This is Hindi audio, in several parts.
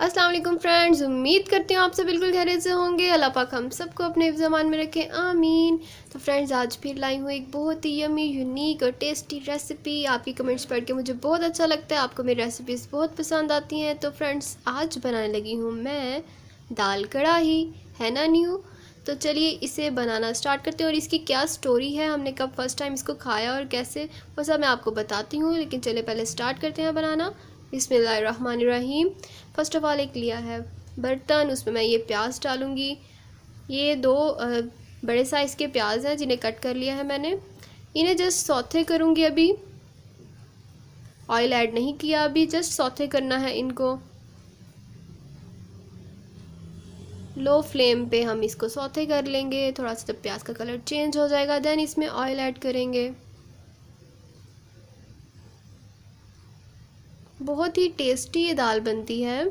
असलम फ्रेंड्स उम्मीद करती हूँ आप सब बिल्कुल खैरियत से होंगे अल्लाह पाक हम सबको अपने जमान में रखें आमीन तो फ्रेंड्स आज फिर लाई हूँ एक बहुत ही यमी यूनिक और टेस्टी रेसिपी आपकी कमेंट्स पढ़ के मुझे बहुत अच्छा लगता है आपको मेरी रेसिपीज़ बहुत पसंद आती हैं तो फ्रेंड्स आज बनाने लगी हूँ मैं दाल कढ़ाही है ना न्यू तो चलिए इसे बनाना स्टार्ट करते हैं और इसकी क्या स्टोरी है हमने कब फर्स्ट टाइम इसको खाया और कैसे वो सब मैं आपको बताती हूँ लेकिन चलिए पहले स्टार्ट करते हैं बनाना बिसमीम फ़र्स्ट ऑफ़ ऑल एक लिया है बर्तन उसमें मैं ये प्याज डालूँगी ये दो बड़े साइज़ के प्याज हैं जिन्हें कट कर लिया है मैंने इन्हें जस्ट सौथे करूँगी अभी ऑयल ऐड नहीं किया अभी जस्ट सौथे करना है इनको लो फ्लेम पे हम इसको सौथे कर लेंगे थोड़ा सा जब प्याज का कलर चेंज हो जाएगा देन इसमें ऑयल ऐड करेंगे बहुत ही टेस्टी ये दाल बनती है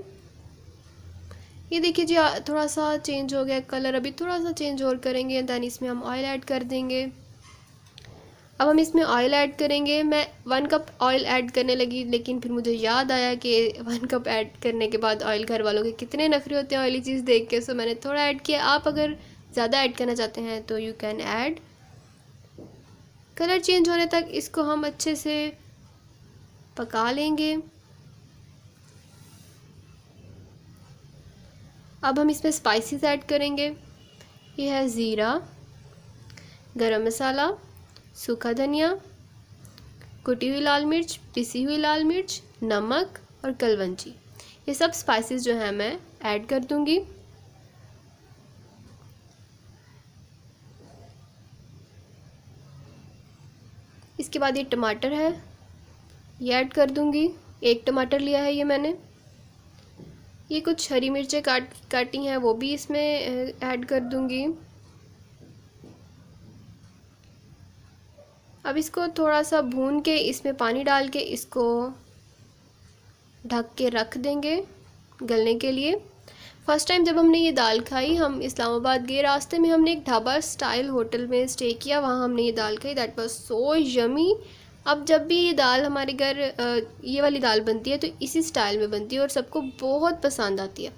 ये देखिए जी थोड़ा सा चेंज हो गया कलर अभी थोड़ा सा चेंज और करेंगे दैन इसमें हम ऑयल ऐड कर देंगे अब हम इसमें ऑयल ऐड करेंगे मैं वन कप ऑयल ऐड करने लगी लेकिन फिर मुझे याद आया कि वन कप ऐड करने के बाद ऑयल घर वालों के कितने नखरे होते हैं ऑयली चीज़ देख के सो मैंने थोड़ा ऐड किया आप अगर ज़्यादा ऐड करना चाहते हैं तो you can add colour change होने तक इसको हम अच्छे से पका लेंगे अब हम इसमें स्पाइसेस ऐड करेंगे ये है ज़ीरा गरम मसाला सूखा धनिया कुटी हुई लाल मिर्च पिसी हुई लाल मिर्च नमक और कलवंजी ये सब स्पाइसेस जो है मैं ऐड कर दूंगी इसके बाद ये टमाटर है ये ऐड कर दूँगी एक टमाटर लिया है ये मैंने ये कुछ हरी मिर्चें काट काटी हैं वो भी इसमें ऐड कर दूंगी अब इसको थोड़ा सा भून के इसमें पानी डाल के इसको ढक के रख देंगे गलने के लिए फ़र्स्ट टाइम जब हमने ये दाल खाई हम इस्लामाबाद गए रास्ते में हमने एक ढाबा स्टाइल होटल में स्टे किया वहाँ हमने ये दाल खाई दैट वाज सो यमी अब जब भी ये दाल हमारे घर ये वाली दाल बनती है तो इसी स्टाइल में बनती है और सबको बहुत पसंद आती है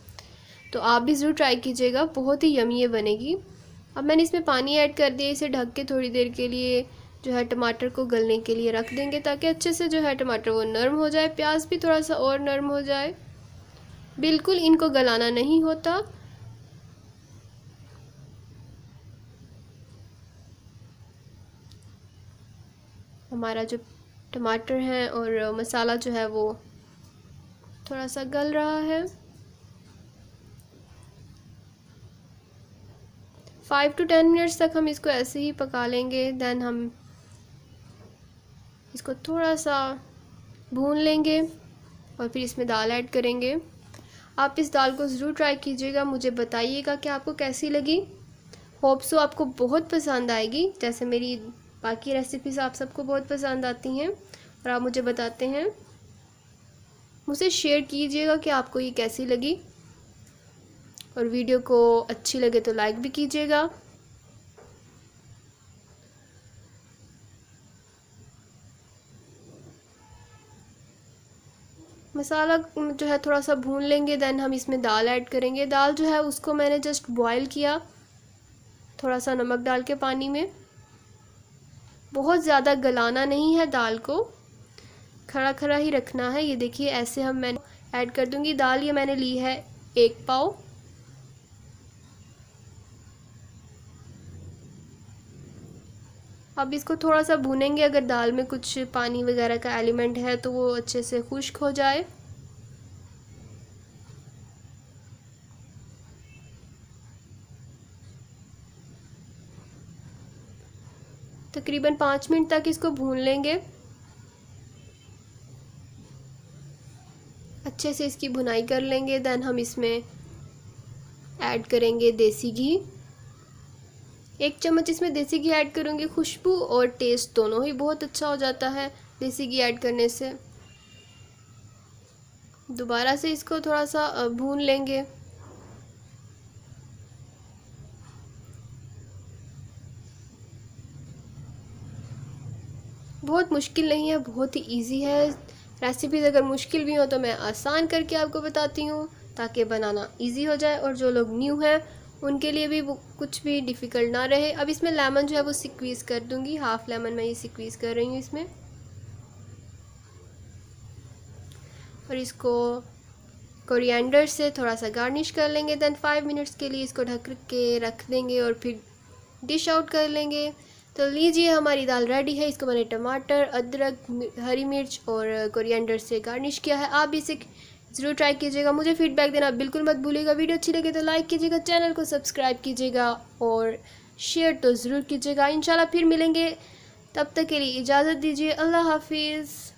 तो आप भी ज़रूर ट्राई कीजिएगा बहुत ही यमी ये बनेगी अब मैंने इसमें पानी ऐड कर दिया इसे ढक के थोड़ी देर के लिए जो है टमाटर को गलने के लिए रख देंगे ताकि अच्छे से जो है टमाटर वो नरम हो जाए प्याज भी थोड़ा सा और नरम हो जाए बिल्कुल इनको गलाना नहीं होता हमारा जो टमाटर है और मसाला जो है वो थोड़ा सा गल रहा है फाइव टू टेन मिनट्स तक हम इसको ऐसे ही पका लेंगे दैन हम इसको थोड़ा सा भून लेंगे और फिर इसमें दाल ऐड करेंगे आप इस दाल को ज़रूर ट्राई कीजिएगा मुझे बताइएगा कि आपको कैसी लगी होप सो आपको बहुत पसंद आएगी जैसे मेरी बाकी रेसिपीज़ आप सबको बहुत पसंद आती हैं और आप मुझे बताते हैं मुझसे शेयर कीजिएगा कि आपको ये कैसी लगी और वीडियो को अच्छी लगे तो लाइक भी कीजिएगा मसाला जो है थोड़ा सा भून लेंगे देन हम इसमें दाल ऐड करेंगे दाल जो है उसको मैंने जस्ट बॉयल किया थोड़ा सा नमक डाल के पानी में बहुत ज़्यादा गलाना नहीं है दाल को खड़ा खड़ा ही रखना है ये देखिए ऐसे हम मैं ऐड कर दूँगी दाल ये मैंने ली है एक पाव अब इसको थोड़ा सा भूनेंगे अगर दाल में कुछ पानी वगैरह का एलिमेंट है तो वो अच्छे से खुश्क हो जाए तकरीबन पाँच मिनट तक इसको भून लेंगे अच्छे से इसकी भुनाई कर लेंगे दैन हम इसमें ऐड करेंगे देसी घी एक चम्मच इसमें देसी घी ऐड करूँगी खुशबू और टेस्ट दोनों ही बहुत अच्छा हो जाता है देसी घी ऐड करने से दोबारा से इसको थोड़ा सा भून लेंगे बहुत मुश्किल नहीं है बहुत ही ईजी है रेसिपीज़ अगर मुश्किल भी हो तो मैं आसान करके आपको बताती हूँ ताकि बनाना ईजी हो जाए और जो लोग न्यू हैं उनके लिए भी कुछ भी डिफ़िकल्ट ना रहे अब इसमें लेमन जो है वो सिक्वीज़ कर दूँगी हाफ़ लेमन मैं ये सिक्वीज़ कर रही हूँ इसमें और इसको कोरिएंडर से थोड़ा सा गार्निश कर लेंगे दैन फाइव मिनट्स के लिए इसको ढक के रख देंगे और फिर डिश आउट कर लेंगे तो लीजिए हमारी दाल रेडी है इसको मैंने टमाटर अदरक हरी मिर्च और कोरिएंडर से गार्निश किया है आप इसे ज़रूर ट्राई कीजिएगा मुझे फीडबैक देना बिल्कुल मत भूलिएगा वीडियो अच्छी लगे तो लाइक कीजिएगा चैनल को सब्सक्राइब कीजिएगा और शेयर तो ज़रूर कीजिएगा इंशाल्लाह फिर मिलेंगे तब तक के लिए इजाज़त दीजिए अल्लाह हाफिज़